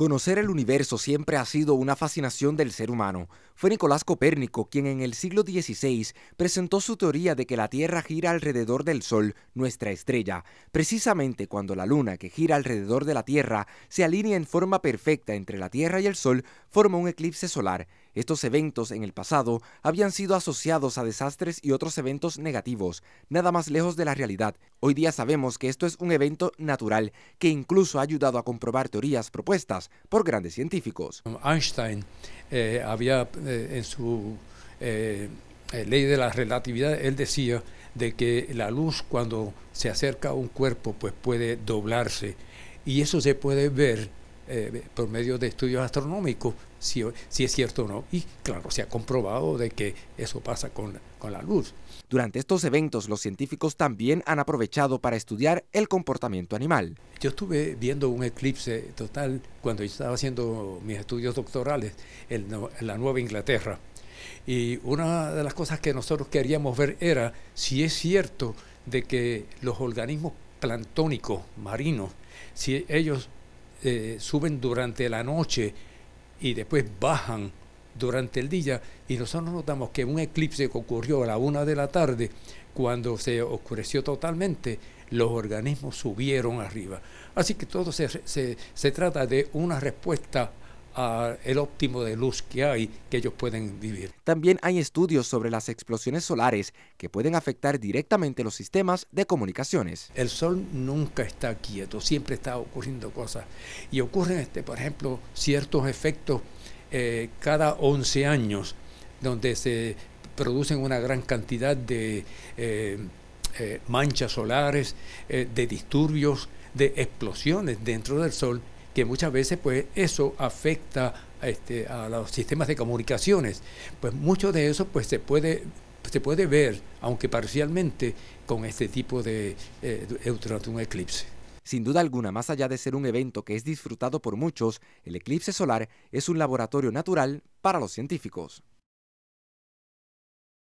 Conocer el universo siempre ha sido una fascinación del ser humano, fue Nicolás Copérnico quien en el siglo XVI presentó su teoría de que la Tierra gira alrededor del Sol, nuestra estrella, precisamente cuando la Luna que gira alrededor de la Tierra se alinea en forma perfecta entre la Tierra y el Sol, forma un eclipse solar. Estos eventos en el pasado habían sido asociados a desastres y otros eventos negativos, nada más lejos de la realidad. Hoy día sabemos que esto es un evento natural que incluso ha ayudado a comprobar teorías propuestas por grandes científicos. Einstein eh, había eh, eh, en su eh, eh, ley de la relatividad, él decía de que la luz cuando se acerca a un cuerpo pues puede doblarse y eso se puede ver eh, por medio de estudios astronómicos si, si, es cierto o no. Y claro, se ha comprobado de que eso pasa con, la luz. Durante estos eventos, los científicos también han aprovechado para estudiar el comportamiento animal. Yo estuve viendo un eclipse total cuando yo estaba haciendo mis estudios doctorales en, en la Nueva Inglaterra. Y una de las cosas que nosotros queríamos ver era si es cierto de que los organismos planctónicos marinos, si ellos eh, suben durante la noche y después bajan durante el día y nosotros notamos que un eclipse que ocurrió a la una de la tarde, cuando se oscureció totalmente, los organismos subieron arriba. Así que todo se trata de una respuesta el óptimo de luz que hay que ellos pueden vivir. También hay estudios sobre las explosiones solares que pueden afectar directamente los sistemas de comunicaciones. El sol nunca está quieto, siempre está ocurriendo cosas y ocurren, este, por ejemplo, ciertos efectos eh, cada 11 años donde se producen una gran cantidad de eh, eh, manchas solares, de disturbios, de explosiones dentro del sol que muchas veces pues eso afecta este, a los sistemas de comunicaciones. Pues mucho de eso pues se puede se puede ver, aunque parcialmente, con este tipo de, eh, eclipse. Sin duda alguna, más allá de ser un evento que es disfrutado por muchos, el eclipse solar es un laboratorio natural para los científicos.